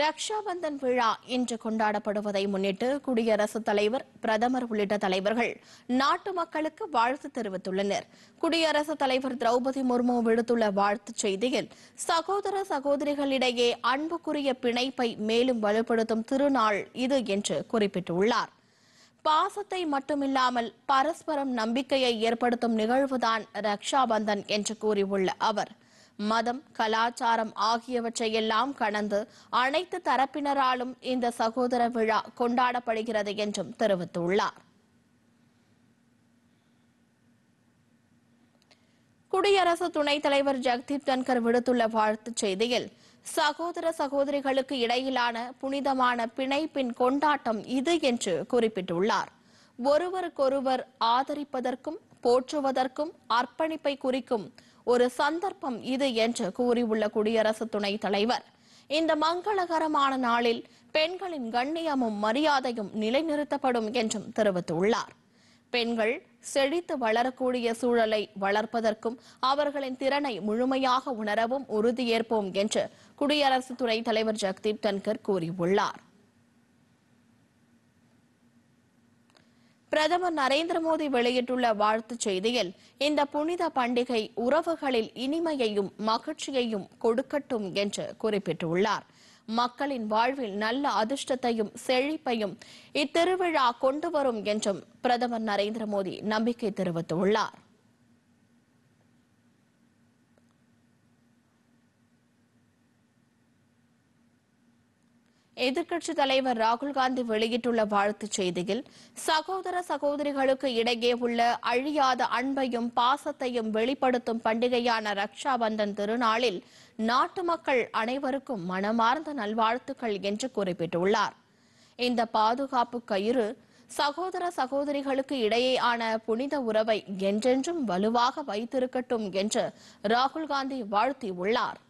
ரக்ஷாபந்தன் விழா இன்று கொண்டாடப்படுவதை முன்னிட்டு குடியரசுத் தலைவர் பிரதமர் உள்ளிட்ட தலைவர்கள் நாட்டு மக்களுக்கு வாழ்த்து தெரிவித்துள்ளனர் குடியரசுத் தலைவர் திரௌபதி முர்மு விடுத்துள்ள வாழ்த்துச் செய்தியில் சகோதர சகோதரிகளிடையே அன்புக்குரிய பிணைப்பை மேலும் வலுப்படுத்தும் திருநாள் இது என்று குறிப்பிட்டுள்ளார் பாசத்தை மட்டுமில்லாமல் பரஸ்பரம் நம்பிக்கையை ஏற்படுத்தும் நிகழ்வுதான் ரக்ஷாபந்தன் என்று கூறியுள்ள அவர் மதம் கலாச்சாரம் ஆகியவற்றையெல்லாம் கடந்து அனைத்து தரப்பினராலும் இந்த சகோதர விழா கொண்டாடப்படுகிறது என்றும் தெரிவித்துள்ளார் குடியரசு துணைத் தலைவர் ஜெக்தீப் தன்கர் விடுத்துள்ள வாழ்த்துச் செய்தியில் சகோதர சகோதரிகளுக்கு இடையிலான புனிதமான பிணைப்பின் கொண்டாட்டம் இது என்று குறிப்பிட்டுள்ளார் ஒருவருக்கொருவர் ஆதரிப்பதற்கும் போற்றுவதற்கும் அர்ப்பணிப்பை குறிக்கும் ஒரு சந்தர்ப்பம் இது என்று கூறியுள்ள குடியரசு துணைத் தலைவர் இந்த மங்களகரமான நாளில் பெண்களின் கண்ணியமும் மரியாதையும் நிலைநிறுத்தப்படும் என்றும் தெரிவித்துள்ளார் பெண்கள் செழித்து வளரக்கூடிய சூழலை வளர்ப்பதற்கும் அவர்களின் திறனை முழுமையாக உணரவும் உறுதியேற்போம் என்று குடியரசு துணைத் தலைவர் ஜெக்தீப் தன்கர் கூறியுள்ளார் பிரதமர் நரேந்திர மோடி வெளியிட்டுள்ள வாழ்த்துச் செய்தியில் இந்த புனித பண்டிகை உறவுகளில் இனிமையையும் மகிழ்ச்சியையும் கொடுக்கட்டும் என்று குறிப்பிட்டுள்ளார் மக்களின் வாழ்வில் நல்ல அதிர்ஷ்டத்தையும் செழிப்பையும் இத்திருவிழா கொண்டு வரும் என்றும் பிரதமர் நரேந்திர மோடி நம்பிக்கை தெரிவித்துள்ளார் எதிர்கட்சி தலைவர் ராகுல்காந்தி வெளியிட்டுள்ள வாழ்த்துச் செய்தியில் சகோதர சகோதரிகளுக்கு இடையே உள்ள அழியாத அன்பையும் பாசத்தையும் வெளிப்படுத்தும் பண்டிகையான ரக்ஷாபந்தன் திருநாளில் நாட்டு மக்கள் அனைவருக்கும் மனமார்ந்த நல்வாழ்த்துக்கள் என்று குறிப்பிட்டுள்ளார் இந்த பாதுகாப்பு கயிறு சகோதர சகோதரிகளுக்கு இடையேயான புனித உறவை என்றென்றும் வலுவாக வைத்திருக்கட்டும் என்று ராகுல்காந்தி வாழ்த்தியுள்ளார்